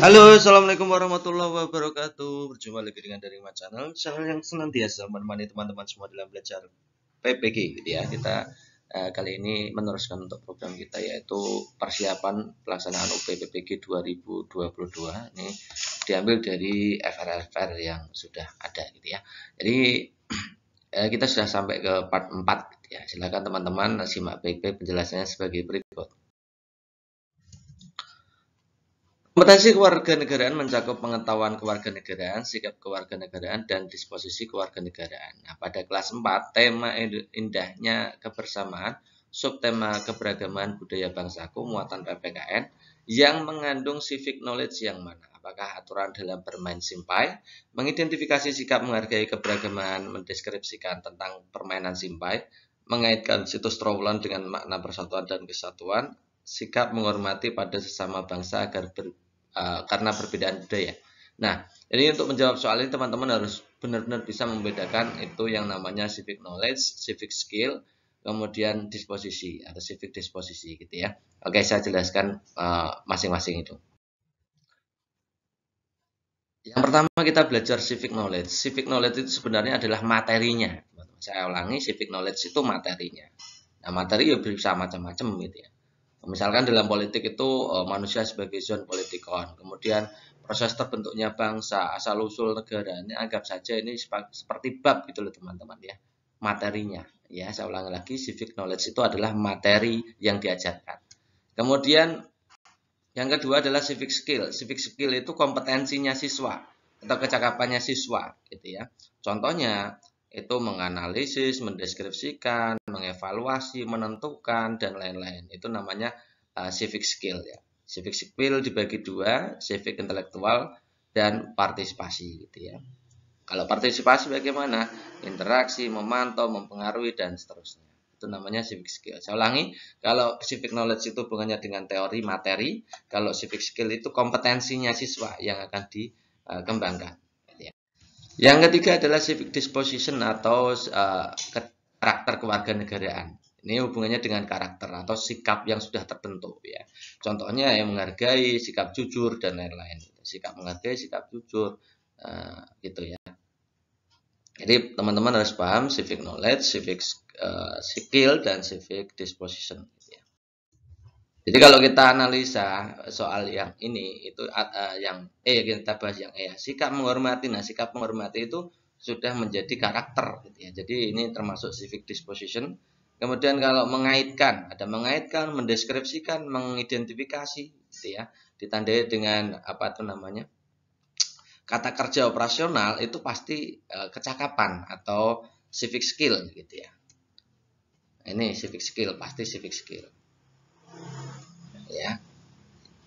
Halo, assalamualaikum warahmatullahi wabarakatuh. Berjumpa lagi dengan dari Mas Channel, channel yang senantiasa menemani teman-teman semua dalam belajar PPG, gitu ya. Kita uh, kali ini meneruskan untuk program kita yaitu persiapan pelaksanaan UPPPG 2022. Ini diambil dari FRFR yang sudah ada, gitu ya. Jadi uh, kita sudah sampai ke part 4, gitu ya. Silakan teman-teman simak baik-baik penjelasannya sebagai berikut. Kompetensi kewarganegaraan mencakup pengetahuan kewarganegaraan, sikap kewarganegaraan, dan disposisi kewarganegaraan. Nah, pada kelas 4, tema indahnya kebersamaan, subtema keberagaman budaya bangsaku, muatan PPKN, yang mengandung civic knowledge yang mana? Apakah aturan dalam bermain simpai, mengidentifikasi sikap menghargai keberagaman, mendeskripsikan tentang permainan simpai, mengaitkan situs trawulan dengan makna persatuan dan kesatuan, sikap menghormati pada sesama bangsa agar ber, Eh, karena perbedaan budaya. Nah, ini untuk menjawab soal ini teman-teman harus benar-benar bisa membedakan itu yang namanya civic knowledge, civic skill, kemudian disposisi atau civic disposisi gitu ya. Oke, saya jelaskan eh, masing-masing uh, itu. Yang pertama kita belajar civic knowledge. Civic knowledge itu sebenarnya adalah materinya. Saya ulangi, civic knowledge itu materinya. Nah, materi ya bisa macam-macam gitu ya. Misalkan dalam politik itu eh, manusia sebagai zon politikon. Kemudian proses terbentuknya bangsa, asal usul negara ini anggap saja ini seperti bab gitu loh teman-teman ya. Materinya ya, saya ulangi lagi civic knowledge itu adalah materi yang diajarkan. Kemudian yang kedua adalah civic skill. Civic skill itu kompetensinya siswa atau kecakapannya siswa gitu ya. Contohnya itu menganalisis, mendeskripsikan, mengevaluasi, menentukan dan lain-lain. Itu namanya uh, civic skill ya. Civic skill dibagi dua, civic intelektual dan partisipasi gitu ya. Kalau partisipasi bagaimana? Interaksi, memantau, mempengaruhi dan seterusnya. Itu namanya civic skill. Saya ulangi, kalau civic knowledge itu hubungannya dengan teori materi, kalau civic skill itu kompetensinya siswa yang akan dikembangkan. Eh, yang ketiga adalah civic disposition atau uh, karakter kewarganegaraan. Ini hubungannya dengan karakter atau sikap yang sudah terbentuk ya. Contohnya yang menghargai, sikap jujur dan lain-lain. Sikap menghargai, sikap jujur uh, gitu ya. Jadi teman-teman harus paham civic knowledge, civic uh, skill dan civic disposition. Jadi kalau kita analisa soal yang ini itu uh, yang E kita bahas yang E ya, Sikap menghormati. Nah, sikap menghormati itu sudah menjadi karakter gitu ya. Jadi ini termasuk civic disposition. Kemudian kalau mengaitkan, ada mengaitkan, mendeskripsikan, mengidentifikasi gitu ya. Ditandai dengan apa itu namanya? Kata kerja operasional itu pasti uh, kecakapan atau civic skill gitu ya. Ini civic skill, pasti civic skill ya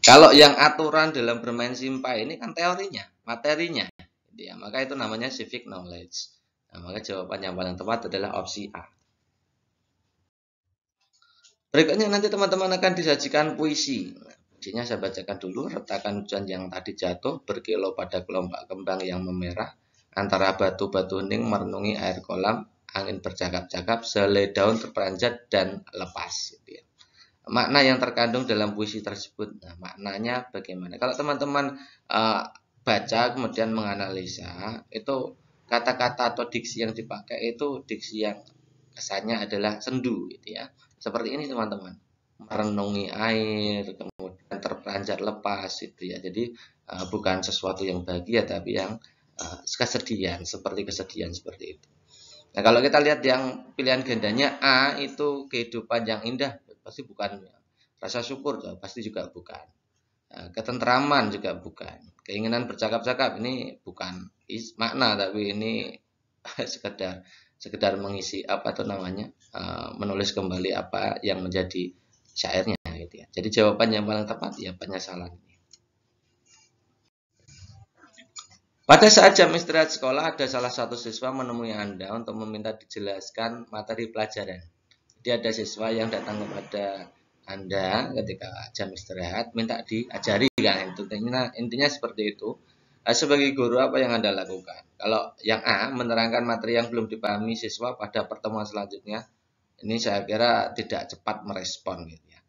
kalau yang aturan dalam bermain simpa ini kan teorinya materinya gitu ya maka itu namanya civic knowledge nah, maka jawaban yang paling tepat adalah opsi A berikutnya nanti teman-teman akan disajikan puisi nah, puisinya saya bacakan dulu retakan hujan yang tadi jatuh berkilau pada kelompok kembang yang memerah antara batu-batu hening merenungi air kolam angin bercakap-cakap, sele daun terperanjat dan lepas. Gitu ya makna yang terkandung dalam puisi tersebut. Nah, maknanya bagaimana? Kalau teman-teman uh, baca kemudian menganalisa, itu kata-kata atau diksi yang dipakai itu diksi yang kesannya adalah sendu gitu ya. Seperti ini teman-teman. Merenungi air, kemudian terperanjat lepas gitu ya. Jadi uh, bukan sesuatu yang bahagia tapi yang uh, kesedihan, seperti kesedihan seperti itu. Nah, kalau kita lihat yang pilihan gandanya A itu kehidupan yang indah pasti bukan rasa syukur tuh pasti juga bukan ya, ketentraman juga bukan keinginan bercakap-cakap ini bukan is, makna tapi ini sekedar sekedar mengisi apa tuh namanya eh, menulis kembali apa yang menjadi syairnya gitu ya jadi jawaban yang paling tepat ya penyesalan ini Pada saat jam istirahat sekolah, ada salah satu siswa menemui Anda untuk meminta dijelaskan materi pelajaran. Dia ada siswa yang datang kepada Anda ketika jam istirahat minta diajari kan intinya intinya seperti itu. Nah, sebagai guru apa yang Anda lakukan? Kalau yang A menerangkan materi yang belum dipahami siswa pada pertemuan selanjutnya, ini saya kira tidak cepat merespon gitu ya.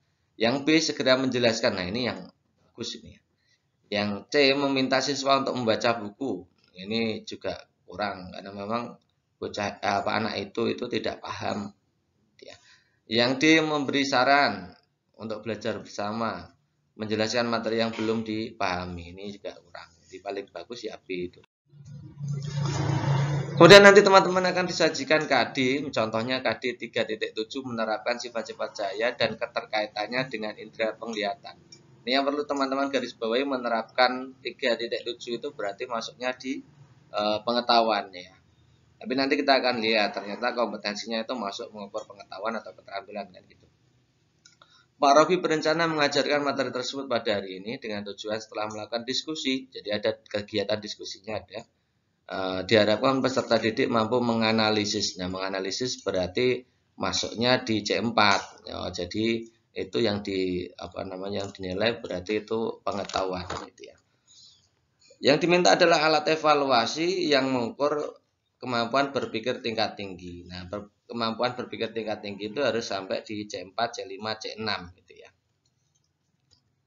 Yang B segera menjelaskan. Nah, ini yang bagus ini. Ya. Yang C meminta siswa untuk membaca buku. Ini juga kurang karena memang bocah apa anak itu itu tidak paham yang D memberi saran untuk belajar bersama, menjelaskan materi yang belum dipahami. Ini juga kurang. Jadi paling bagus ya B itu. Kemudian nanti teman-teman akan disajikan KD, contohnya KD 3.7 menerapkan sifat-sifat cahaya dan keterkaitannya dengan indera penglihatan. Ini yang perlu teman-teman garis bawahi menerapkan 3.7 itu berarti masuknya di e, eh, pengetahuan ya. Tapi nanti kita akan lihat ternyata kompetensinya itu masuk mengukur pengetahuan atau keterampilan kan gitu. Pak Rofi berencana mengajarkan materi tersebut pada hari ini dengan tujuan setelah melakukan diskusi. Jadi ada kegiatan diskusinya ada. E, diharapkan peserta didik mampu menganalisis. Nah, menganalisis berarti masuknya di C4. ya, jadi itu yang di apa namanya yang dinilai berarti itu pengetahuan gitu ya. Yang diminta adalah alat evaluasi yang mengukur kemampuan berpikir tingkat tinggi. Nah, ber, kemampuan berpikir tingkat tinggi itu harus sampai di C4, C5, C6 gitu ya.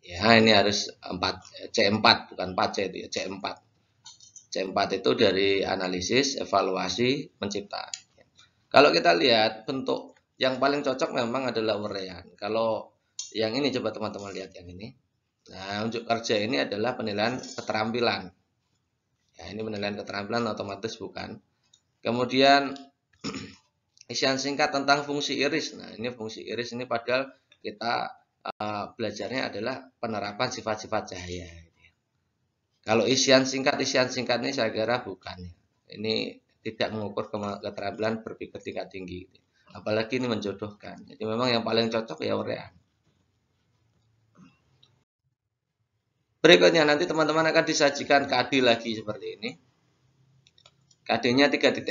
Ya, ini harus 4 eh, C4 bukan 4C itu ya, C4. C4 itu dari analisis, evaluasi, mencipta. Kalau kita lihat bentuk yang paling cocok memang adalah urean. Kalau yang ini coba teman-teman lihat yang ini. Nah, untuk kerja ini adalah penilaian keterampilan. Ya, ini penilaian keterampilan otomatis bukan Kemudian isian singkat tentang fungsi iris. Nah, ini fungsi iris ini padahal kita uh, belajarnya adalah penerapan sifat-sifat cahaya. Kalau isian singkat, isian singkat ini saya kira bukan. Ini tidak mengukur keterampilan berpikir tingkat tinggi. Apalagi ini menjodohkan. Jadi memang yang paling cocok ya urean. Berikutnya nanti teman-teman akan disajikan kadi lagi seperti ini. KD-nya 3.5.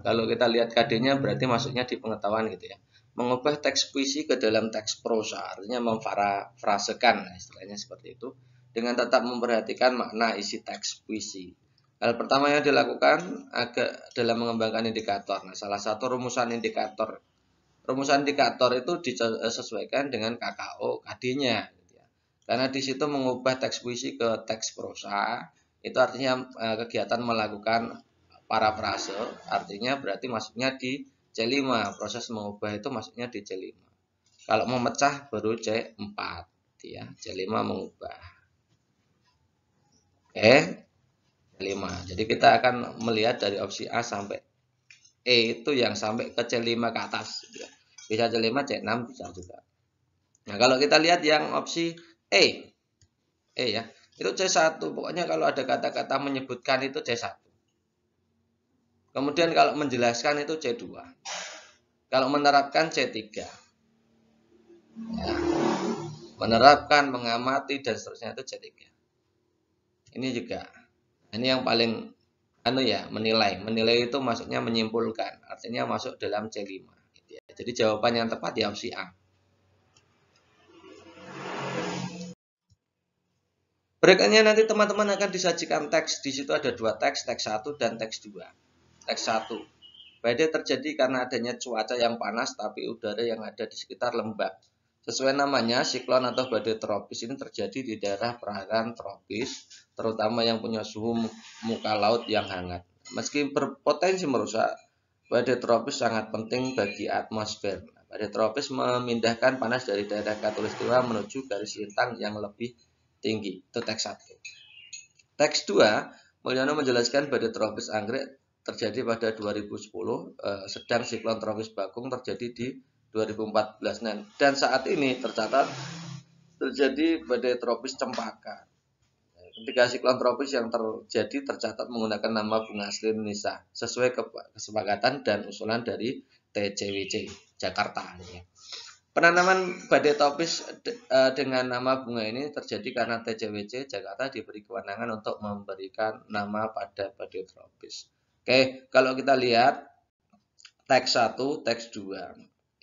Kalau kita lihat KD-nya berarti masuknya di pengetahuan gitu ya. Mengubah teks puisi ke dalam teks prosa, artinya memfrasekan, nah, istilahnya seperti itu, dengan tetap memperhatikan makna isi teks puisi. Hal pertama yang dilakukan agak dalam mengembangkan indikator. Nah, salah satu rumusan indikator. Rumusan indikator itu disesuaikan dengan KKO KD-nya. Gitu ya. Karena di situ mengubah teks puisi ke teks prosa, itu artinya eh, kegiatan melakukan parafrase artinya berarti masuknya di C5 proses mengubah itu masuknya di C5 kalau memecah baru C4 gitu ya C5 mengubah oke C5 jadi kita akan melihat dari opsi A sampai E itu yang sampai ke C5 ke atas bisa C5 C6 bisa juga nah kalau kita lihat yang opsi E E ya itu C1 pokoknya kalau ada kata-kata menyebutkan itu C1 Kemudian kalau menjelaskan itu C2. Kalau menerapkan C3. Ya. Menerapkan, mengamati, dan seterusnya itu C3. Ini juga. Ini yang paling anu ya menilai menilai itu maksudnya menyimpulkan artinya masuk dalam C5 gitu ya. jadi jawaban yang tepat ya opsi A berikutnya nanti teman-teman akan disajikan teks di situ ada dua teks teks 1 dan teks 2 Teks 1. Badai terjadi karena adanya cuaca yang panas tapi udara yang ada di sekitar lembab. Sesuai namanya, siklon atau badai tropis ini terjadi di daerah perairan tropis, terutama yang punya suhu muka laut yang hangat. Meski berpotensi merusak, badai tropis sangat penting bagi atmosfer. Badai tropis memindahkan panas dari daerah katulistiwa menuju garis lintang yang lebih tinggi. Itu teks 1. Teks 2, Mulyono menjelaskan badai tropis anggrek terjadi pada 2010 eh, sedang siklon tropis Bakung terjadi di 2014 nah, dan saat ini tercatat terjadi badai tropis Cempaka. Nah, ketika siklon tropis yang terjadi tercatat menggunakan nama bunga asli Indonesia sesuai kesepakatan dan usulan dari TCWC Jakarta. Ya. Penanaman badai tropis eh, dengan nama bunga ini terjadi karena TCWC Jakarta diberi kewenangan untuk memberikan nama pada badai tropis. Oke, kalau kita lihat teks 1, teks 2.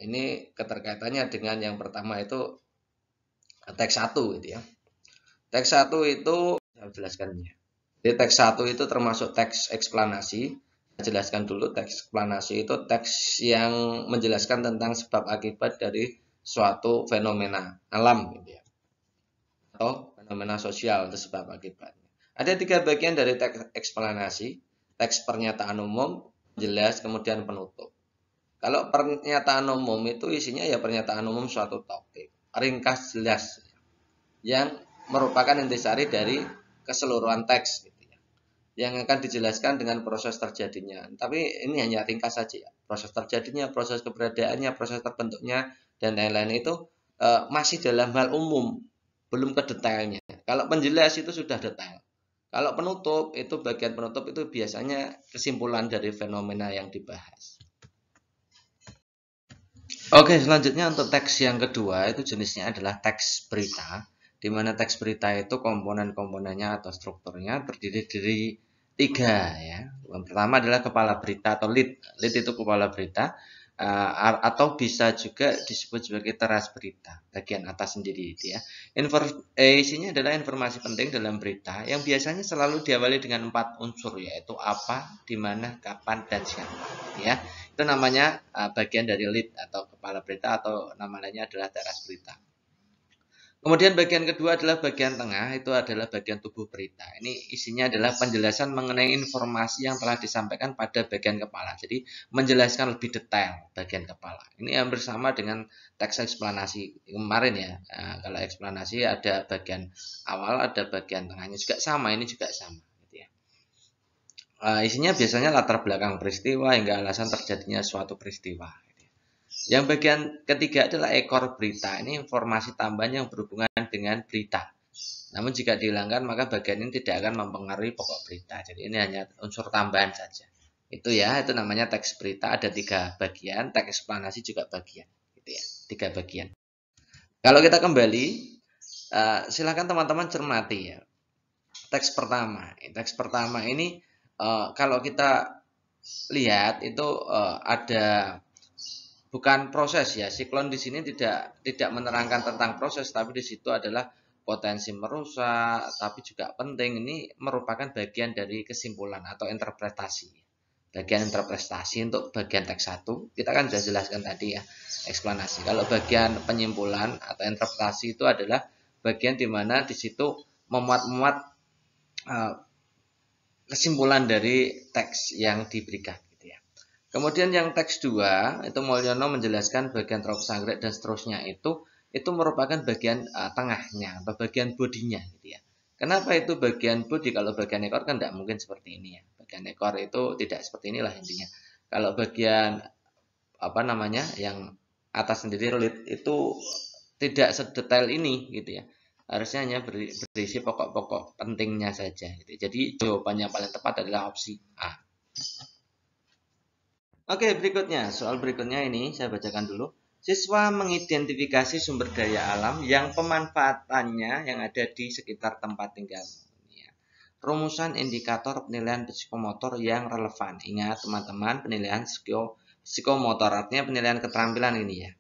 Ini keterkaitannya dengan yang pertama itu teks 1 gitu ya. Teks 1 itu saya jelaskannya. Jadi teks 1 itu termasuk teks eksplanasi. Saya jelaskan dulu teks eksplanasi itu teks yang menjelaskan tentang sebab akibat dari suatu fenomena alam gitu ya. Atau fenomena sosial itu sebab akibatnya. Ada tiga bagian dari teks eksplanasi teks pernyataan umum jelas kemudian penutup. Kalau pernyataan umum itu isinya ya pernyataan umum suatu topik, ringkas jelas yang merupakan intisari dari keseluruhan teks gitu ya. Yang akan dijelaskan dengan proses terjadinya. Tapi ini hanya ringkas saja ya. Proses terjadinya, proses keberadaannya, proses terbentuknya dan lain-lain itu e, masih dalam hal umum, belum ke detailnya. Kalau penjelas itu sudah detail. Kalau penutup itu bagian penutup itu biasanya kesimpulan dari fenomena yang dibahas. Oke, selanjutnya untuk teks yang kedua itu jenisnya adalah teks berita, di mana teks berita itu komponen-komponennya atau strukturnya terdiri dari tiga ya. Yang pertama adalah kepala berita atau lead. Lead itu kepala berita. Eh, atau bisa juga disebut sebagai teras berita bagian atas sendiri itu ya. Infor, eh, isinya adalah informasi penting dalam berita yang biasanya selalu diawali dengan empat unsur yaitu apa, di mana, kapan dan siapa gitu ya. Itu namanya uh, bagian dari lead atau kepala berita atau namanya adalah teras berita. Kemudian bagian kedua adalah bagian tengah, itu adalah bagian tubuh berita. Ini isinya adalah penjelasan mengenai informasi yang telah disampaikan pada bagian kepala. Jadi menjelaskan lebih detail bagian kepala. Ini yang bersama dengan teks eksplanasi kemarin ya. Nah, kalau eksplanasi ada bagian awal, ada bagian tengahnya juga sama. Ini juga sama. Gitu ya. nah, isinya biasanya latar belakang peristiwa hingga alasan terjadinya suatu peristiwa. Yang bagian ketiga adalah ekor berita. Ini informasi tambahan yang berhubungan dengan berita. Namun jika dihilangkan maka bagian ini tidak akan mempengaruhi pokok berita. Jadi ini hanya unsur tambahan saja. Itu ya, itu namanya teks berita ada tiga bagian, teks eksplanasi juga bagian. Gitu ya, tiga bagian. Kalau kita kembali, uh, silakan teman-teman cermati ya. Teks pertama, teks pertama ini uh, kalau kita lihat itu uh, ada bukan proses ya. Siklon di sini tidak tidak menerangkan tentang proses, tapi di situ adalah potensi merusak, tapi juga penting ini merupakan bagian dari kesimpulan atau interpretasi. Bagian interpretasi untuk bagian teks 1, kita kan sudah jelaskan tadi ya, eksplanasi. Kalau bagian penyimpulan atau interpretasi itu adalah bagian di mana di situ memuat-muat uh, kesimpulan dari teks yang diberikan. Kemudian yang teks 2 itu Mulyono menjelaskan bagian trop sanggrek dan seterusnya itu itu merupakan bagian uh, tengahnya atau bagian bodinya gitu ya. Kenapa itu bagian bodi kalau bagian ekor kan tidak mungkin seperti ini ya. Bagian ekor itu tidak seperti inilah intinya. Kalau bagian apa namanya yang atas sendiri kulit itu tidak sedetail ini gitu ya. Harusnya hanya berisi pokok-pokok pentingnya saja gitu. Ya. Jadi jawabannya paling tepat adalah opsi A. Oke, berikutnya. Soal berikutnya ini saya bacakan dulu. Siswa mengidentifikasi sumber daya alam yang pemanfaatannya yang ada di sekitar tempat tinggal. Iya. Rumusan indikator penilaian psikomotor yang relevan. Ingat teman-teman, penilaian psikomotor artinya penilaian keterampilan ini ya.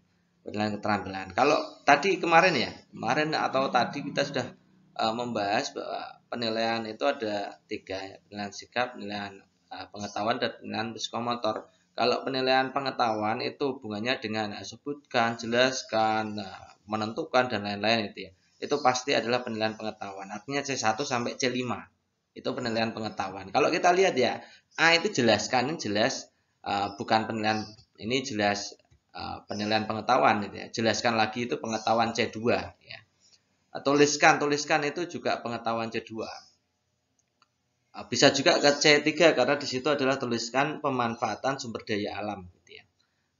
Penilaian keterampilan. Kalau tadi kemarin ya, kemarin atau tadi kita sudah e, membahas bahwa penilaian itu ada tiga, ya. penilaian sikap, penilaian e, pengetahuan, dan penilaian psikomotor kalau penilaian pengetahuan itu hubungannya dengan sebutkan, jelaskan, nah, menentukan dan lain-lain itu ya. Itu pasti adalah penilaian pengetahuan. Artinya C1 sampai C5 itu penilaian pengetahuan. Kalau kita lihat ya, A itu jelaskan ini jelas uh, bukan penilaian ini jelas uh, penilaian pengetahuan gitu ya. Jelaskan lagi itu pengetahuan C2 ya. Tuliskan, tuliskan itu juga pengetahuan C2. Ah, bisa juga ke C3 karena di situ adalah tuliskan pemanfaatan sumber daya alam gitu ya.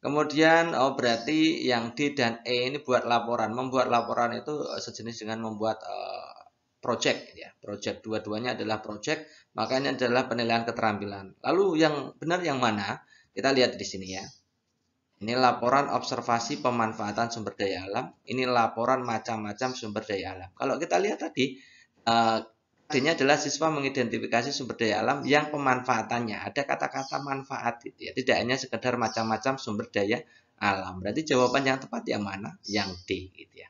Kemudian oh berarti yang D dan E ini buat laporan. Membuat laporan itu eh, sejenis dengan membuat eh, project gitu ya. Project dua-duanya adalah project, makanya adalah penilaian keterampilan. Lalu yang benar yang mana? Kita lihat di sini ya. Ini laporan observasi pemanfaatan sumber daya alam. Ini laporan macam-macam sumber daya alam. Kalau kita lihat tadi, eh, D-nya adalah siswa mengidentifikasi sumber daya alam yang pemanfaatannya. Ada kata-kata manfaat gitu ya. Tidak hanya sekedar macam-macam sumber daya alam. Berarti jawaban yang tepat yang mana? Yang D gitu ya.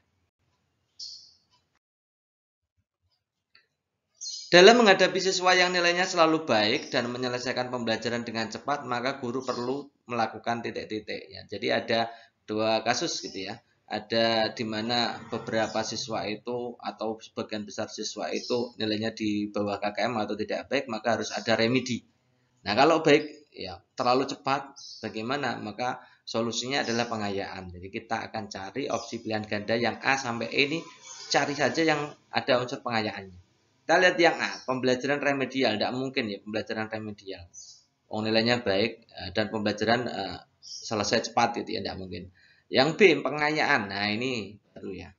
Dalam menghadapi siswa yang nilainya selalu baik dan menyelesaikan pembelajaran dengan cepat, maka guru perlu melakukan titik-titik. Ya. Jadi ada dua kasus gitu ya ada di mana beberapa siswa itu atau sebagian besar siswa itu nilainya di bawah KKM atau tidak baik maka harus ada remedi. Nah kalau baik ya terlalu cepat bagaimana maka solusinya adalah pengayaan. Jadi kita akan cari opsi pilihan ganda yang A sampai E ini cari saja yang ada unsur pengayaannya. Kita lihat yang A, pembelajaran remedial, tidak mungkin ya pembelajaran remedial. Oh nilainya baik eh, dan pembelajaran eh, selesai cepat gitu ya tidak mungkin. Yang B pengayaan. Nah, ini perlu ya.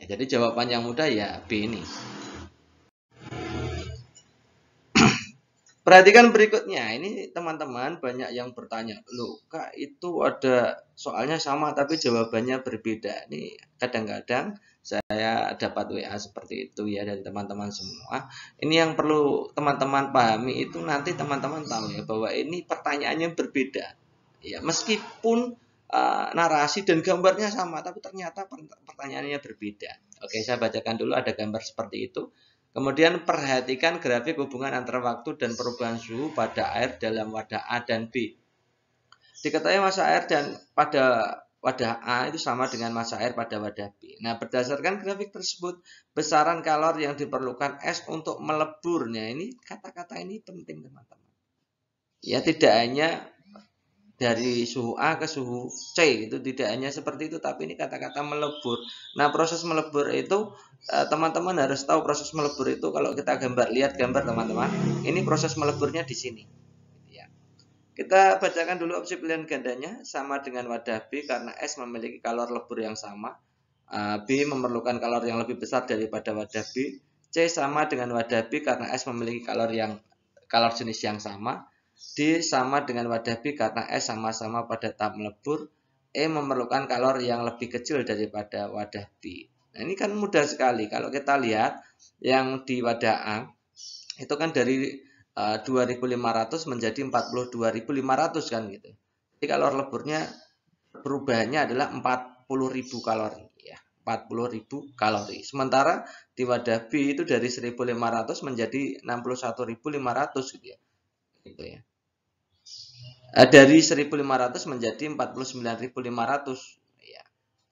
ya. Jadi jawaban yang mudah ya B ini. Perhatikan berikutnya, ini teman-teman banyak yang bertanya, loh kak itu ada soalnya sama tapi jawabannya berbeda. Ini kadang-kadang saya dapat WA seperti itu ya dari teman-teman semua. Ini yang perlu teman-teman pahami itu nanti teman-teman tahu ya bahwa ini pertanyaannya berbeda. Ya meskipun Eh, narasi dan gambarnya sama, tapi ternyata pertanyaannya berbeda. Oke, saya bacakan dulu ada gambar seperti itu. Kemudian perhatikan grafik hubungan antara waktu dan perubahan suhu pada air dalam wadah A dan B. Diketahui masa air dan pada wadah A itu sama dengan masa air pada wadah B. Nah, berdasarkan grafik tersebut, besaran kalor yang diperlukan es untuk meleburnya ini kata-kata ini penting, teman-teman. Ya, tidak hanya dari suhu A ke suhu C itu tidak hanya seperti itu tapi ini kata-kata melebur. Nah, proses melebur itu eh, teman-teman harus tahu proses melebur itu kalau kita gambar lihat gambar teman-teman, ini proses meleburnya di sini. Iya. Kita bacakan dulu opsi pilihan gandanya sama dengan wadah B karena S memiliki kalor lebur yang sama. Eh, B memerlukan kalor yang lebih besar daripada wadah B. C sama dengan wadah B karena S memiliki kalor yang kalor jenis yang sama. D sama dengan wadah B karena S sama-sama pada tahap melebur. E memerlukan kalor yang lebih kecil daripada wadah B. Nah, ini kan mudah sekali. Kalau kita lihat yang di wadah A, itu kan dari e, uh, 2.500 menjadi 42.500 kan gitu. Jadi kalor leburnya perubahannya adalah 40.000 kalori ya. 40.000 kalori. Sementara di wadah B itu dari 1.500 menjadi 61.500 gitu ya. Gitu ya. Eh, dari 1500 menjadi 49500 ya.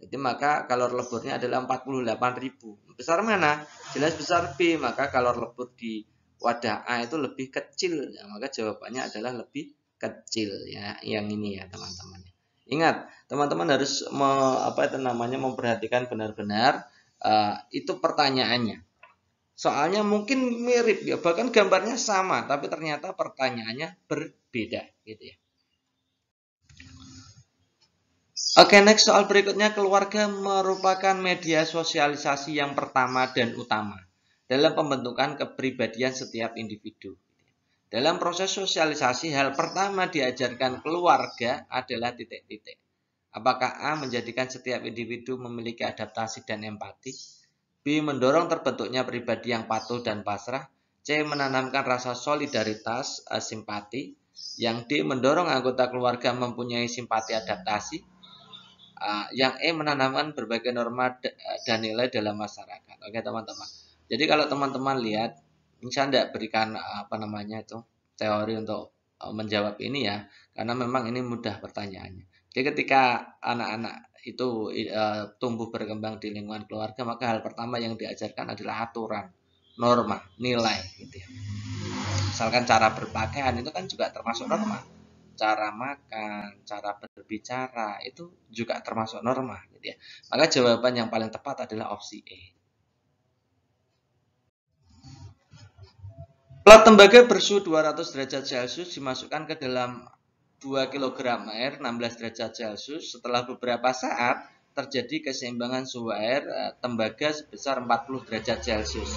jadi maka kalor leburnya adalah 48.000. Besar mana? Jelas besar B, maka kalor lebur di wadah A itu lebih kecil. Ya, maka jawabannya adalah lebih kecil ya yang ini ya teman-teman. Ingat, teman-teman harus me, apa itu namanya memperhatikan benar-benar uh, itu pertanyaannya. Soalnya mungkin mirip ya, bahkan gambarnya sama, tapi ternyata pertanyaannya berbeda gitu ya. Oke, okay, next soal berikutnya keluarga merupakan media sosialisasi yang pertama dan utama dalam pembentukan kepribadian setiap individu. Dalam proses sosialisasi hal pertama diajarkan keluarga adalah titik-titik. Apakah A menjadikan setiap individu memiliki adaptasi dan empati? B mendorong terbentuknya pribadi yang patuh dan pasrah? C menanamkan rasa solidaritas, eh, simpati? Yang D mendorong anggota keluarga mempunyai simpati adaptasi? Eh, yang E menanamkan berbagai norma eh, dan nilai dalam masyarakat. Oke teman-teman. Jadi kalau teman-teman lihat, saya tidak berikan eh, apa namanya itu teori untuk menjawab ini ya, karena memang ini mudah pertanyaannya. Jadi ketika anak-anak itu e, tumbuh berkembang di lingkungan keluarga, maka hal pertama yang diajarkan adalah aturan, norma, nilai, gitu ya. Misalkan cara berpakaian itu kan juga termasuk norma cara makan, cara berbicara itu juga termasuk norma gitu ya. Maka jawaban yang paling tepat adalah opsi E. Plat tembaga bersuhu 200 derajat Celcius dimasukkan ke dalam 2 kg air 16 derajat Celcius. Setelah beberapa saat terjadi keseimbangan suhu air eh, tembaga sebesar 40 derajat Celcius.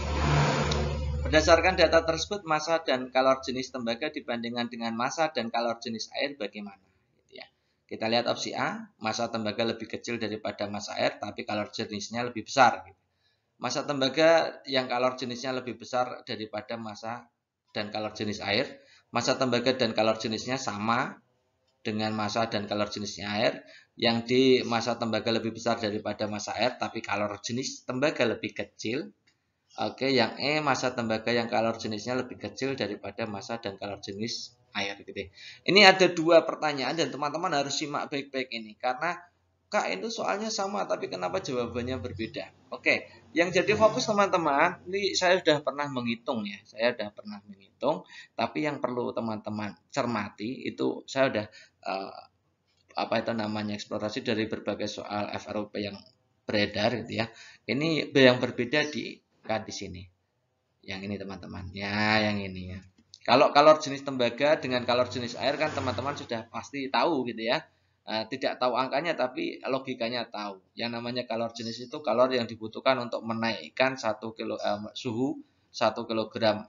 Berdasarkan data tersebut, massa dan kalor jenis tembaga dibandingkan dengan massa dan kalor jenis air bagaimana? Gitu ya. Kita lihat opsi A, massa tembaga lebih kecil daripada massa air, tapi kalor jenisnya lebih besar. Gitu. Massa tembaga yang kalor jenisnya lebih besar daripada massa dan kalor jenis air. Massa tembaga dan kalor jenisnya sama dengan massa dan kalor jenisnya air. Yang di massa tembaga lebih besar daripada massa air, tapi kalor jenis tembaga lebih kecil Oke, yang E masa tembaga yang kalor jenisnya lebih kecil daripada masa dan kalor jenis air gitu. Ini ada dua pertanyaan dan teman-teman harus simak baik-baik ini karena Kak itu soalnya sama tapi kenapa jawabannya berbeda? Oke, yang jadi fokus teman-teman, ini saya sudah pernah menghitung ya. Saya sudah pernah menghitung, tapi yang perlu teman-teman cermati itu saya sudah uh, apa itu namanya eksplorasi dari berbagai soal FROP yang beredar gitu ya. Ini yang berbeda di di sini. Yang ini teman-teman. Ya, yang ini ya. Kalau kalor jenis tembaga dengan kalor jenis air kan teman-teman sudah pasti tahu gitu ya. Eh, tidak tahu angkanya tapi logikanya tahu. Yang namanya kalor jenis itu kalor yang dibutuhkan untuk menaikkan satu kilo eh, suhu satu kilogram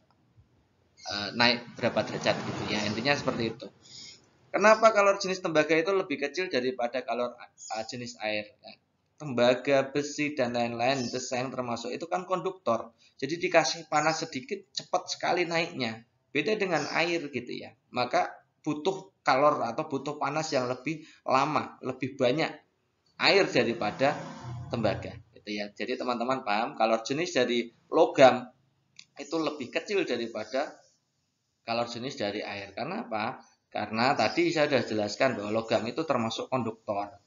eh, naik berapa derajat gitu ya. Intinya seperti itu. Kenapa kalor jenis tembaga itu lebih kecil daripada kalor eh, jenis air? Nah, tembaga, besi, dan lain-lain, desain termasuk itu kan konduktor. Jadi dikasih panas sedikit, cepat sekali naiknya. Beda dengan air gitu ya. Maka butuh kalor atau butuh panas yang lebih lama, lebih banyak air daripada tembaga. Gitu ya. Jadi teman-teman paham, kalor jenis dari logam itu lebih kecil daripada kalor jenis dari air. Karena apa? Karena tadi saya sudah jelaskan bahwa logam itu termasuk konduktor.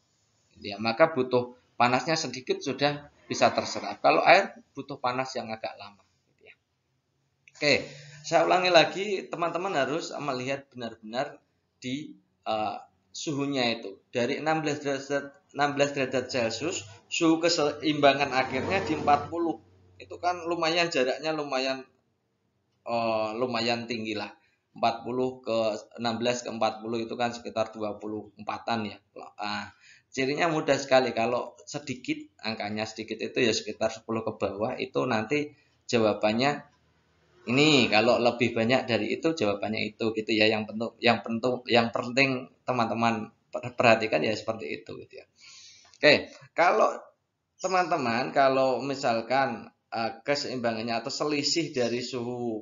Gitu ya. Maka butuh panasnya sedikit sudah bisa terserap. Kalau air butuh panas yang agak lama. Gitu ya. Oke, saya ulangi lagi, teman-teman harus melihat benar-benar di uh, suhunya itu. Dari 16 derajat 16 derajat Celcius, suhu keseimbangan akhirnya di 40. Itu kan lumayan jaraknya lumayan uh, lumayan tinggi lah. 40 ke 16 ke 40 itu kan sekitar 24-an ya. Uh, cirinya mudah sekali kalau sedikit angkanya sedikit itu ya sekitar 10 ke bawah itu nanti jawabannya ini kalau lebih banyak dari itu jawabannya itu gitu ya yang penting yang penting yang penting teman-teman perhatikan ya seperti itu gitu ya. Oke, kalau teman-teman kalau misalkan eh, keseimbangannya atau selisih dari suhu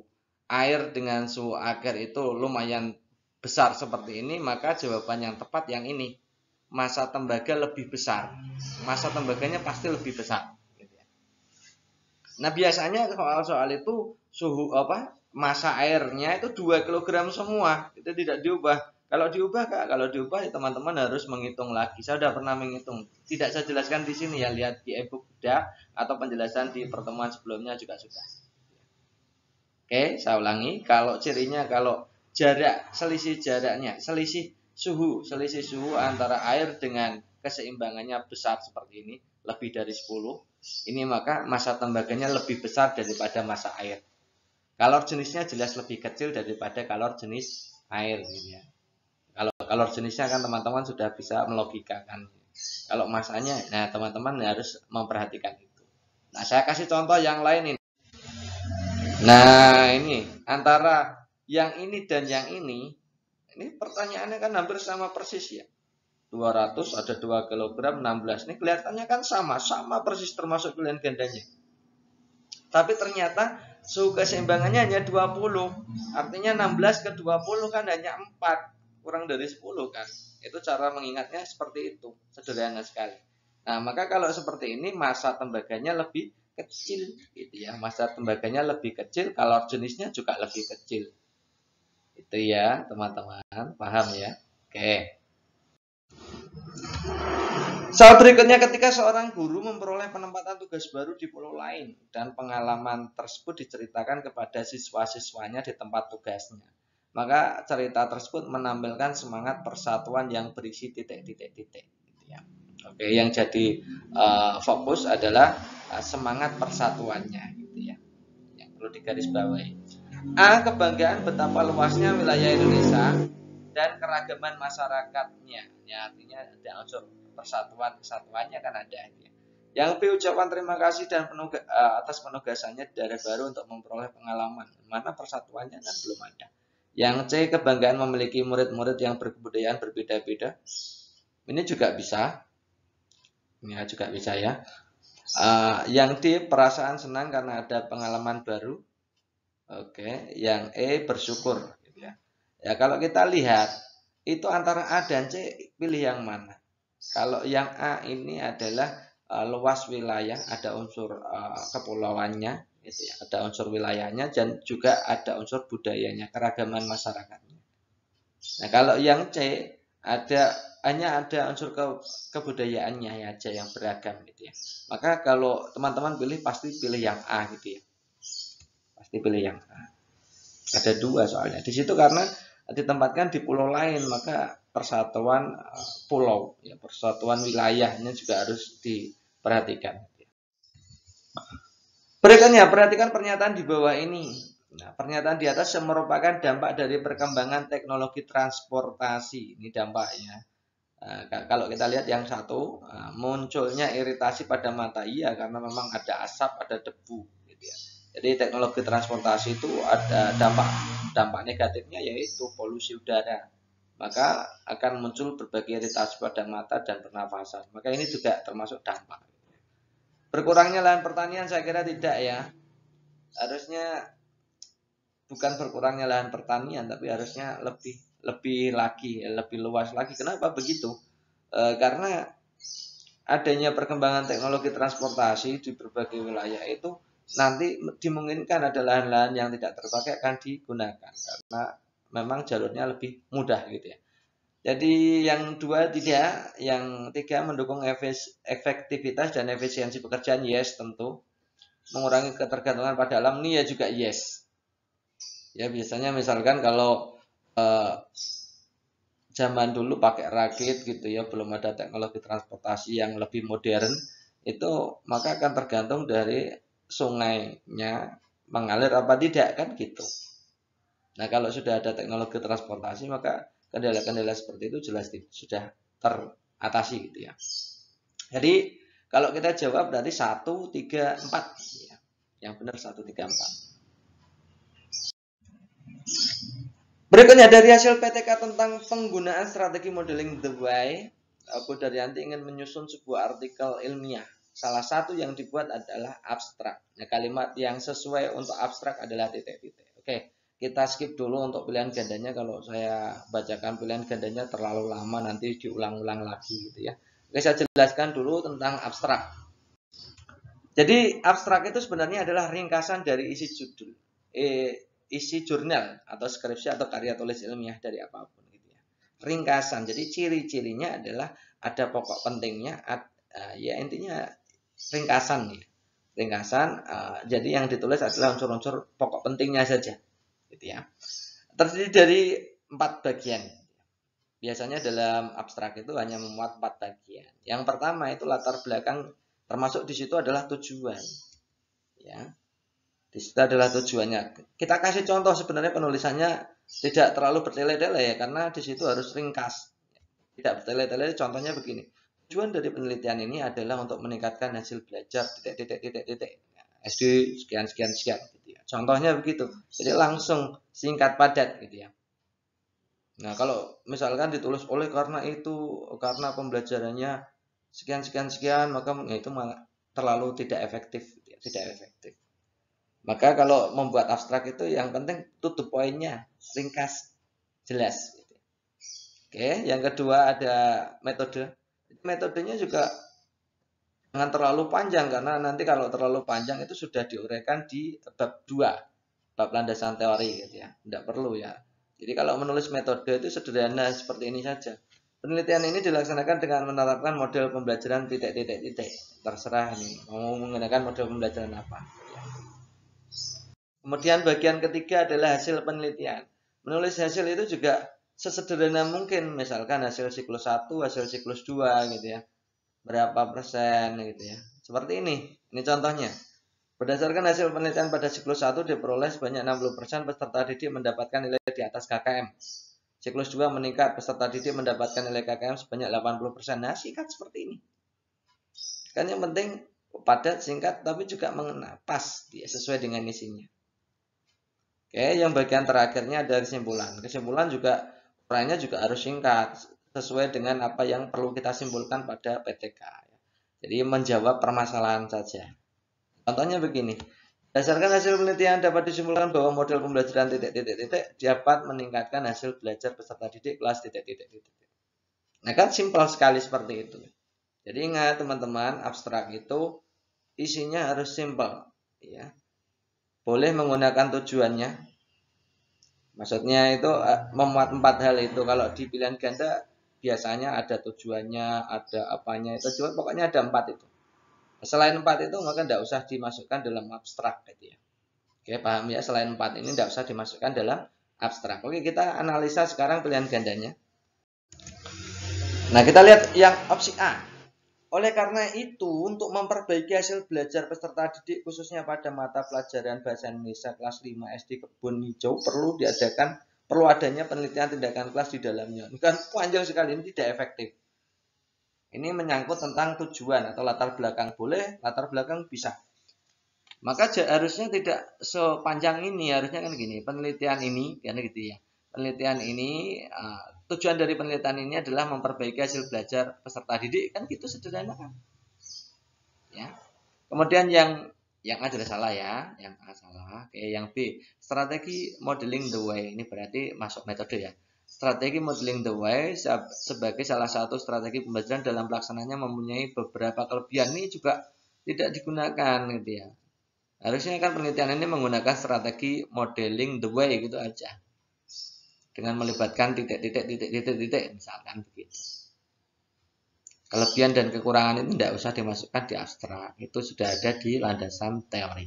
air dengan suhu agar itu lumayan besar seperti ini, maka jawaban yang tepat yang ini masa tembaga lebih besar. Masa tembaganya pasti lebih besar. Nah biasanya soal-soal itu suhu apa masa airnya itu 2 kg semua itu tidak diubah. Kalau diubah kak, kalau diubah ya teman-teman ya harus menghitung lagi. Saya sudah pernah menghitung. Tidak saya jelaskan di sini ya lihat di ebook sudah atau penjelasan di pertemuan sebelumnya juga sudah. Oke, saya ulangi. Kalau cirinya kalau jarak selisih jaraknya selisih suhu, selisih suhu antara air dengan keseimbangannya besar seperti ini, lebih dari 10, ini maka masa tembaganya lebih besar daripada masa air. Kalor jenisnya jelas lebih kecil daripada kalor jenis air. ini gitu ya. Kalau kalor jenisnya kan teman-teman sudah bisa melogikakan. Kalau masanya, nah teman-teman harus memperhatikan itu. Nah saya kasih contoh yang lain ini. Nah ini antara yang ini dan yang ini ini pertanyaannya kan hampir sama persis ya. 200 ada 2 kg 16 ini kelihatannya kan sama sama persis termasuk pilihan gandanya tapi ternyata suhu keseimbangannya hanya 20 artinya 16 ke 20 kan hanya 4 kurang dari 10 kan itu cara mengingatnya seperti itu sederhana sekali nah maka kalau seperti ini masa tembaganya lebih kecil gitu ya masa tembaganya lebih kecil kalau jenisnya juga lebih kecil itu ya, teman-teman. Paham ya? Oke. Soal berikutnya ketika seorang guru memperoleh penempatan tugas baru di pulau lain dan pengalaman tersebut diceritakan kepada siswa-siswanya di tempat tugasnya. Maka cerita tersebut menampilkan semangat persatuan yang berisi titik-titik-titik. Gitu ya. Oke, yang jadi uh, fokus adalah uh, semangat persatuannya, gitu ya. Yang perlu digarisbawahi. A. Kebanggaan betapa luasnya wilayah Indonesia dan keragaman masyarakatnya. Ya, artinya ada unsur persatuan kesatuannya kan ada. Ya. Yang B. Ucapan terima kasih dan penuga, eh, atas penugasannya daerah baru untuk memperoleh pengalaman. Mana persatuannya kan belum ada. Yang C. Kebanggaan memiliki murid-murid yang berkebudayaan berbeda-beda. Ini juga bisa. Ini juga bisa ya. Uh, yang D. Perasaan senang karena ada pengalaman baru Oke, yang E bersyukur gitu ya. ya. kalau kita lihat itu antara A dan C pilih yang mana? Kalau yang A ini adalah uh, luas wilayah, ada unsur uh, kepulauannya gitu ya. Ada unsur wilayahnya dan juga ada unsur budayanya, keragaman masyarakatnya. Nah, kalau yang C ada hanya ada unsur ke, kebudayaannya aja yang beragam gitu ya. Maka kalau teman-teman pilih pasti pilih yang A gitu ya dipilih yang A ada dua soalnya di situ karena ditempatkan di pulau lain maka persatuan eh, pulau ya persatuan wilayahnya juga harus diperhatikan berikutnya perhatikan pernyataan di bawah ini nah pernyataan di atas merupakan dampak dari perkembangan teknologi transportasi ini dampaknya eh, kalau kita lihat yang satu eh, munculnya iritasi pada mata iya karena memang ada asap ada debu gitu ya jadi teknologi transportasi itu ada dampak dampak negatifnya yaitu polusi udara. Maka akan muncul berbagai iritasi pada mata dan pernafasan. Maka ini juga termasuk dampak. Berkurangnya lahan pertanian saya kira tidak ya. Harusnya bukan berkurangnya lahan pertanian tapi harusnya lebih lebih lagi, lebih luas lagi. Kenapa begitu? E, karena adanya perkembangan teknologi transportasi di berbagai wilayah itu nanti dimungkinkan ada lahan-lahan yang tidak terpakai akan digunakan karena memang jalurnya lebih mudah gitu ya. Jadi yang dua tidak, yang tiga mendukung efektivitas dan efisiensi pekerjaan yes tentu. Mengurangi ketergantungan pada alam ini ya juga yes. Ya biasanya misalkan kalau eh, zaman dulu pakai rakit gitu ya, belum ada teknologi transportasi yang lebih modern itu maka akan tergantung dari sungainya mengalir apa tidak kan gitu. Nah kalau sudah ada teknologi transportasi maka kendala-kendala seperti itu jelas sudah teratasi gitu ya. Jadi kalau kita jawab berarti 1, 3, 4. Yang benar 1, 3, 4. Berikutnya dari hasil PTK tentang penggunaan strategi modeling The Way, Aku dari nanti ingin menyusun sebuah artikel ilmiah Salah satu yang dibuat adalah abstrak. Nah, kalimat yang sesuai untuk abstrak adalah titik-titik. Oke, kita skip dulu untuk pilihan gandanya. Kalau saya bacakan pilihan gandanya terlalu lama, nanti diulang-ulang lagi gitu ya. Oke, saya jelaskan dulu tentang abstrak. Jadi abstrak itu sebenarnya adalah ringkasan dari isi judul, eh, isi jurnal atau skripsi atau karya tulis ilmiah dari apapun gitu ya. Ringkasan. Jadi ciri-cirinya adalah ada pokok pentingnya, eh, ya intinya ringkasan nih Ringkasan uh, jadi yang ditulis adalah unsur-unsur pokok pentingnya saja. Gitu ya. Terdiri dari empat bagian. Biasanya dalam abstrak itu hanya memuat empat bagian. Yang pertama itu latar belakang termasuk di situ adalah tujuan. Ya. Di situ adalah tujuannya. Kita kasih contoh sebenarnya penulisannya tidak terlalu bertele-tele ya karena di situ harus ringkas. Tidak bertele-tele contohnya begini. Tujuan dari penelitian ini adalah untuk meningkatkan hasil belajar titik titik titik titik SD sekian sekian sekian gitu ya. Contohnya begitu. Jadi langsung singkat padat gitu ya. Nah, kalau misalkan ditulis oleh karena itu karena pembelajarannya sekian sekian sekian maka ya itu terlalu tidak efektif, gitu ya. tidak efektif. Maka kalau membuat abstrak itu yang penting tutup poinnya, ringkas, jelas gitu. Ya. Oke, yang kedua ada metode metodenya juga jangan terlalu panjang karena nanti kalau terlalu panjang itu sudah diuraikan di bab 2 bab landasan teori gitu ya tidak perlu ya jadi kalau menulis metode itu sederhana seperti ini saja penelitian ini dilaksanakan dengan menerapkan model pembelajaran titik titik titik terserah nih mau menggunakan model pembelajaran apa kemudian bagian ketiga adalah hasil penelitian menulis hasil itu juga sesederhana mungkin misalkan hasil siklus 1 hasil siklus 2 gitu ya berapa persen gitu ya seperti ini ini contohnya berdasarkan hasil penelitian pada siklus 1 diperoleh sebanyak 60% persen peserta didik mendapatkan nilai di atas KKM siklus 2 meningkat peserta didik mendapatkan nilai KKM sebanyak 80% nah singkat seperti ini kan yang penting padat singkat tapi juga mengena pas ya, sesuai dengan isinya Oke, yang bagian terakhirnya ada kesimpulan. Kesimpulan juga Perannya juga harus singkat sesuai dengan apa yang perlu kita simpulkan pada PTK. Jadi menjawab permasalahan saja. Contohnya begini. Berdasarkan hasil penelitian dapat disimpulkan bahwa model pembelajaran titik-titik-titik dapat meningkatkan hasil belajar peserta didik kelas titik-titik-titik. Nah kan simpel sekali seperti itu. Jadi ingat teman-teman, abstrak itu isinya harus simpel. Ya. Boleh menggunakan tujuannya, Maksudnya itu eh, memuat empat hal itu. Kalau di pilihan ganda biasanya ada tujuannya, ada apanya. itu cuma pokoknya ada empat itu. Selain empat itu maka tidak usah dimasukkan dalam abstrak gitu ya. Oke paham ya selain empat ini tidak usah dimasukkan dalam abstrak. Oke kita analisa sekarang pilihan gandanya. Nah kita lihat yang opsi A. Oleh karena itu, untuk memperbaiki hasil belajar peserta didik khususnya pada mata pelajaran Bahasa Indonesia kelas 5 SD Kebun Hijau perlu diadakan perlu adanya penelitian tindakan kelas di dalamnya. Ini kan panjang sekali ini tidak efektif. Ini menyangkut tentang tujuan atau latar belakang boleh, latar belakang bisa. Maka harusnya tidak sepanjang ini, harusnya kan gini, penelitian ini, karena gitu ya. Penelitian ini ah, tujuan dari penelitian ini adalah memperbaiki hasil belajar peserta didik kan gitu sederhana kan ya kemudian yang yang A adalah salah ya yang A salah oke yang B strategi modeling the way ini berarti masuk metode ya strategi modeling the way sebagai salah satu strategi pembelajaran dalam pelaksanaannya mempunyai beberapa kelebihan ini juga tidak digunakan gitu ya harusnya kan penelitian ini menggunakan strategi modeling the way gitu aja dengan melibatkan titik-titik titik-titik titik misalkan begitu. Kelebihan dan kekurangan itu tidak usah dimasukkan di abstrak, itu sudah ada di landasan teori.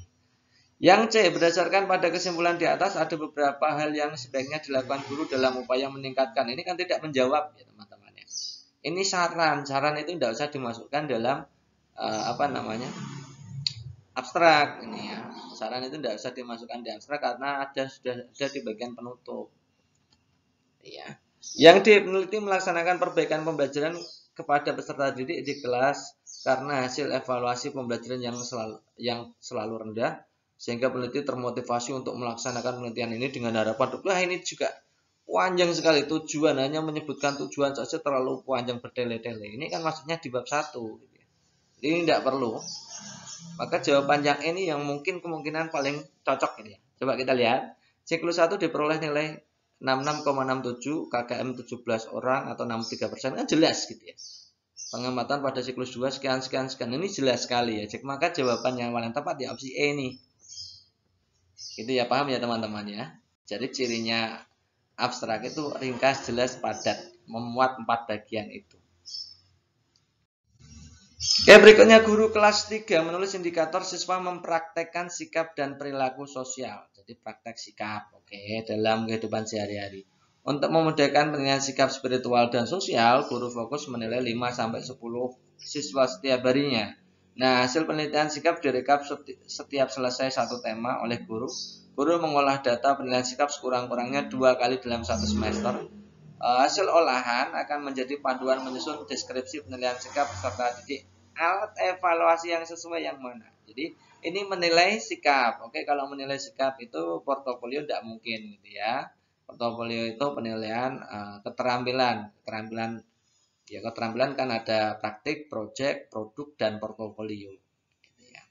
Yang C berdasarkan pada kesimpulan di atas ada beberapa hal yang sebaiknya dilakukan guru dalam upaya meningkatkan. Ini kan tidak menjawab ya teman-teman ya. Ini saran, saran itu tidak usah dimasukkan dalam uh, apa namanya abstrak ini ya. Saran itu tidak usah dimasukkan di abstrak karena ada sudah ada di bagian penutup ya. Yang diteliti melaksanakan perbaikan pembelajaran kepada peserta didik di kelas karena hasil evaluasi pembelajaran yang selalu, yang selalu rendah sehingga peneliti termotivasi untuk melaksanakan penelitian ini dengan harapan wah ini juga panjang sekali tujuan hanya menyebutkan tujuan saja terlalu panjang berdele-dele ini kan maksudnya di bab satu ini tidak perlu maka jawaban yang ini yang mungkin kemungkinan paling cocok ini coba kita lihat siklus 1 diperoleh nilai 66,67 KKM 17 orang atau 63 persen kan jelas gitu ya pengamatan pada siklus 2 sekian sekian sekian ini jelas sekali ya cek maka jawaban yang paling tepat ya opsi E nih itu ya paham ya teman-teman ya jadi cirinya abstrak itu ringkas jelas padat memuat empat bagian itu Oke, berikutnya guru kelas 3 menulis indikator siswa mempraktekkan sikap dan perilaku sosial. Jadi praktek sikap, oke, dalam kehidupan sehari-hari. Untuk memudahkan penilaian sikap spiritual dan sosial, guru fokus menilai 5-10 siswa setiap harinya. Nah, hasil penelitian sikap direkap setiap selesai satu tema oleh guru. Guru mengolah data penilaian sikap sekurang-kurangnya dua kali dalam satu semester eh, hasil olahan akan menjadi panduan menyusun deskripsi penilaian sikap serta didik alat evaluasi yang sesuai yang mana. Jadi ini menilai sikap. Oke, kalau menilai sikap itu portofolio tidak mungkin gitu ya. Portofolio itu penilaian uh, keterampilan, keterampilan ya keterampilan kan ada praktik, project, produk dan portofolio. Gitu ya.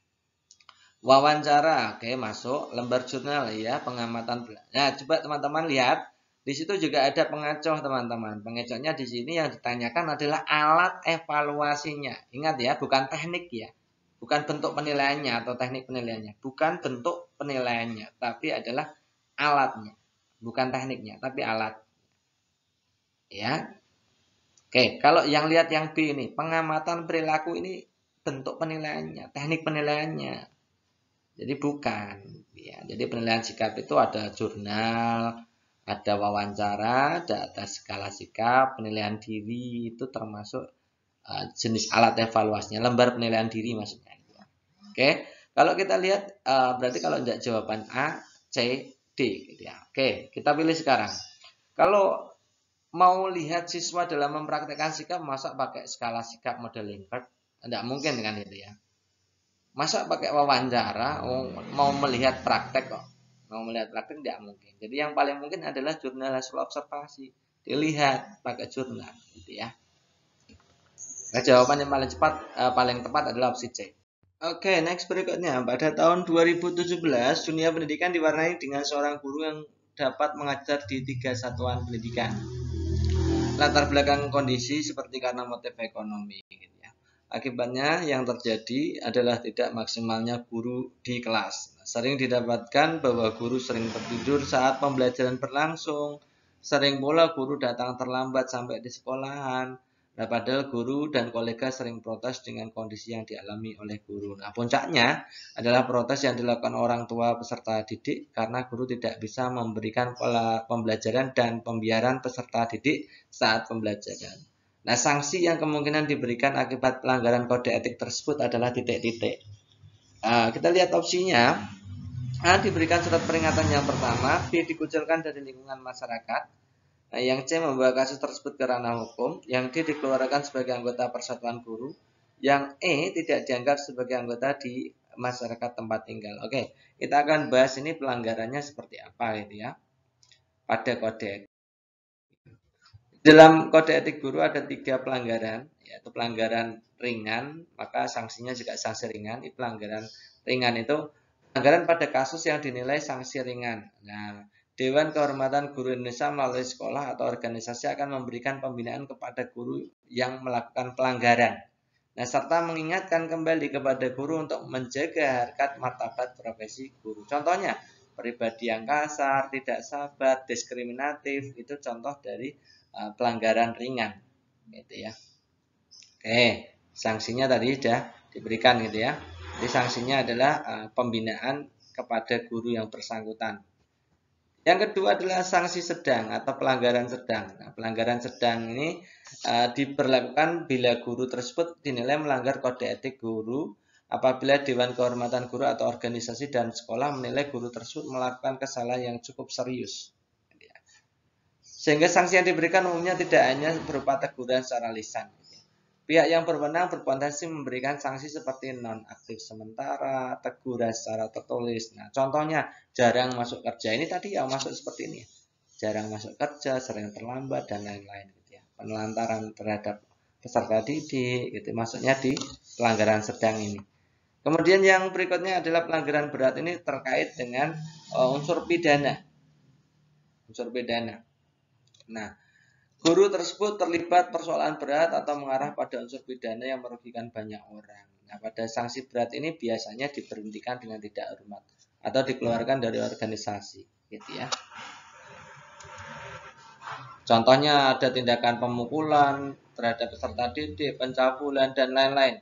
Wawancara, oke masuk lembar jurnal ya pengamatan. Nah coba teman-teman lihat di situ juga ada pengacoh teman-teman. Pengacohnya di sini yang ditanyakan adalah alat evaluasinya. Ingat ya, bukan teknik ya. Bukan bentuk penilaiannya atau teknik penilaiannya. Bukan bentuk penilaiannya, tapi adalah alatnya. Bukan tekniknya, tapi alat. Ya. Oke, kalau yang lihat yang B ini, pengamatan perilaku ini bentuk penilaiannya, teknik penilaiannya. Jadi bukan. Ya, jadi penilaian sikap itu ada jurnal, ada wawancara, ada tes skala sikap, penilaian diri itu termasuk uh, jenis alat evaluasinya, lembar penilaian diri maksudnya. Oke, okay. kalau kita lihat uh, berarti kalau tidak jawaban A, C, D, gitu ya. Oke, okay. kita pilih sekarang. Kalau mau lihat siswa dalam mempraktekkan sikap, masa pakai skala sikap model lingkar? Tidak mungkin kan itu ya. Masa pakai wawancara, mau melihat praktek kok mau melihat praktek tidak mungkin jadi yang paling mungkin adalah jurnal hasil observasi dilihat pakai jurnal gitu ya nah, jawaban yang paling cepat uh, paling tepat adalah opsi C Oke, okay, next berikutnya. Pada tahun 2017, dunia pendidikan diwarnai dengan seorang guru yang dapat mengajar di tiga satuan pendidikan. Latar belakang kondisi seperti karena motif ekonomi. Gitu ya. Akibatnya yang terjadi adalah tidak maksimalnya guru di kelas. Sering didapatkan bahwa guru sering tertidur saat pembelajaran berlangsung. Sering pula guru datang terlambat sampai di sekolahan. Nah, padahal guru dan kolega sering protes dengan kondisi yang dialami oleh guru. Nah, puncaknya adalah protes yang dilakukan orang tua peserta didik karena guru tidak bisa memberikan pola pembelajaran dan pembiaran peserta didik saat pembelajaran. Nah, sanksi yang kemungkinan diberikan akibat pelanggaran kode etik tersebut adalah titik-titik. Nah, kita lihat opsinya. A. Diberikan surat peringatan yang pertama. B. Dikucilkan dari lingkungan masyarakat. Nah, yang C. Membawa kasus tersebut ke ranah hukum. Yang D. Dikeluarkan sebagai anggota persatuan guru. Yang E. Tidak dianggap sebagai anggota di masyarakat tempat tinggal. Oke, kita akan bahas ini pelanggarannya seperti apa ini gitu ya. Pada kode dalam kode etik guru ada tiga pelanggaran, yaitu pelanggaran ringan, maka sanksinya juga sanksi ringan. Ini pelanggaran ringan itu pelanggaran pada kasus yang dinilai sanksi ringan. Nah, Dewan Kehormatan Guru Indonesia melalui sekolah atau organisasi akan memberikan pembinaan kepada guru yang melakukan pelanggaran. Nah, serta mengingatkan kembali kepada guru untuk menjaga harkat martabat profesi guru. Contohnya, pribadi yang kasar, tidak sabar, diskriminatif, itu contoh dari Eh, pelanggaran ringan gitu ya oke sanksinya tadi sudah diberikan gitu ya jadi sanksinya adalah eh, pembinaan kepada guru yang bersangkutan yang kedua adalah sanksi sedang atau pelanggaran sedang. Nah, pelanggaran sedang ini uh, diberlakukan bila guru tersebut dinilai melanggar kode etik guru apabila Dewan Kehormatan Guru atau organisasi dan sekolah menilai guru tersebut melakukan kesalahan yang cukup serius. Sehingga sanksi yang diberikan umumnya tidak hanya berupa teguran secara lisan. Pihak yang berwenang berpotensi memberikan sanksi seperti nonaktif sementara, teguran secara tertulis. Nah, contohnya jarang masuk kerja. Ini tadi ya masuk seperti ini. Jarang masuk kerja, sering terlambat dan lain-lain gitu ya. Penelantaran terhadap peserta didik gitu. maksudnya di pelanggaran sedang ini. Kemudian yang berikutnya adalah pelanggaran berat ini terkait dengan eh, unsur pidana. Unsur pidana. Nah, guru tersebut terlibat persoalan berat atau mengarah pada unsur pidana yang merugikan banyak orang. Nah, pada sanksi berat ini biasanya diberhentikan dengan tidak hormat atau dikeluarkan dari organisasi, gitu ya. Contohnya ada tindakan pemukulan terhadap peserta didik, pencabulan dan lain-lain.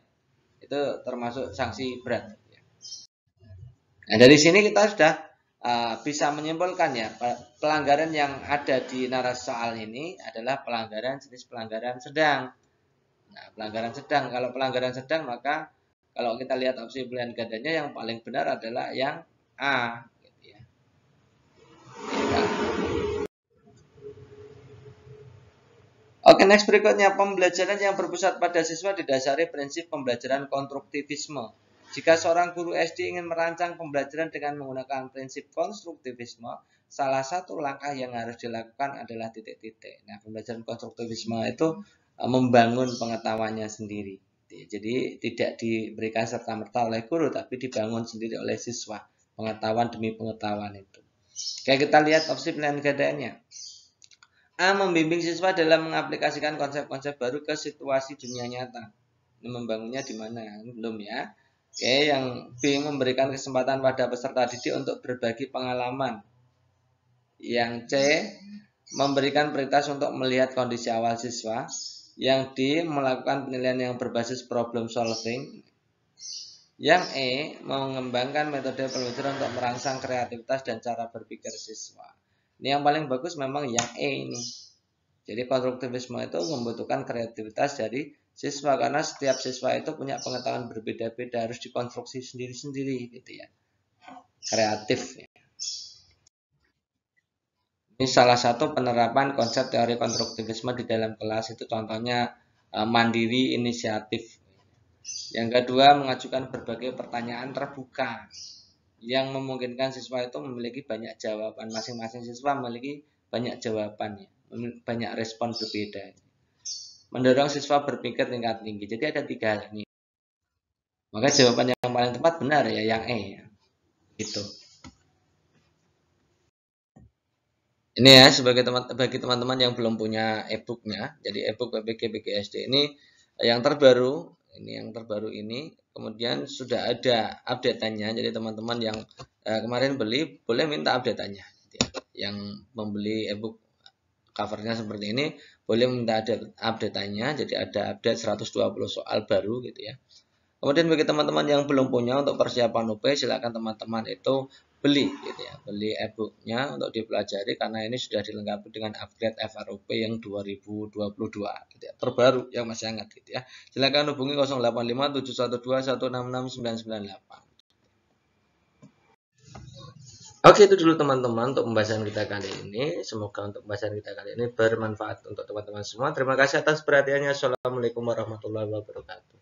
Itu termasuk sanksi berat. Gitu ya. Nah, dari sini kita sudah Eh, bisa menyimpulkan ya pelanggaran yang ada di narasi soal ini adalah pelanggaran jenis pelanggaran sedang. Nah, pelanggaran sedang kalau pelanggaran sedang maka kalau kita lihat opsi pilihan gandanya yang paling benar adalah yang A gitu ya. Oke, next berikutnya pembelajaran yang berpusat pada siswa didasari prinsip pembelajaran konstruktivisme. Jika seorang guru SD ingin merancang pembelajaran dengan menggunakan prinsip konstruktivisme, salah satu langkah yang harus dilakukan adalah titik-titik. Nah, pembelajaran konstruktivisme itu eh, membangun pengetahuannya sendiri. Jadi tidak diberikan serta-merta oleh guru, tapi dibangun sendiri oleh siswa. Pengetahuan demi pengetahuan itu. Kayak kita lihat opsi pilihan gandanya. A. Membimbing siswa dalam mengaplikasikan konsep-konsep baru ke situasi dunia nyata. membangunnya di mana? Belum ya. Oke, yang B memberikan kesempatan pada peserta didik untuk berbagi pengalaman. Yang C memberikan prioritas untuk melihat kondisi awal siswa. Yang D melakukan penilaian yang berbasis problem solving. Yang E mengembangkan metode pembelajaran untuk merangsang kreativitas dan cara berpikir siswa. Ini yang paling bagus memang yang E ini. Jadi konstruktivisme itu membutuhkan kreativitas dari siswa karena setiap siswa itu punya pengetahuan berbeda-beda harus dikonstruksi sendiri-sendiri gitu ya kreatif ya. ini salah satu penerapan konsep teori konstruktivisme di dalam kelas itu contohnya e, mandiri inisiatif yang kedua mengajukan berbagai pertanyaan terbuka yang memungkinkan siswa itu memiliki banyak jawaban masing-masing siswa memiliki banyak jawaban, ya. banyak respon berbeda mendorong siswa berpikir tingkat tinggi. Jadi ada tiga hal ini. Maka jawaban yang paling tepat benar ya yang E. Itu. Ya. Gitu. Ini ya sebagai teman bagi teman-teman yang belum punya e-booknya. Jadi e-book PPG BGSD ini yang terbaru, ini yang terbaru ini kemudian sudah ada update-nya. Jadi teman-teman yang eh, kemarin beli boleh minta update update-annya. Yang membeli e-book covernya seperti ini boleh minta ada update-nya jadi ada update 120 soal baru gitu ya kemudian bagi teman-teman yang belum punya untuk persiapan UP silakan teman-teman itu beli gitu ya beli e-booknya untuk dipelajari karena ini sudah dilengkapi dengan upgrade FROP yang 2022 gitu ya, terbaru yang masih hangat gitu ya silakan hubungi 085 712 166 Oke itu dulu teman-teman untuk pembahasan kita kali ini. Semoga untuk pembahasan kita kali ini bermanfaat untuk teman-teman semua. Terima kasih atas perhatiannya. Assalamualaikum warahmatullahi wabarakatuh.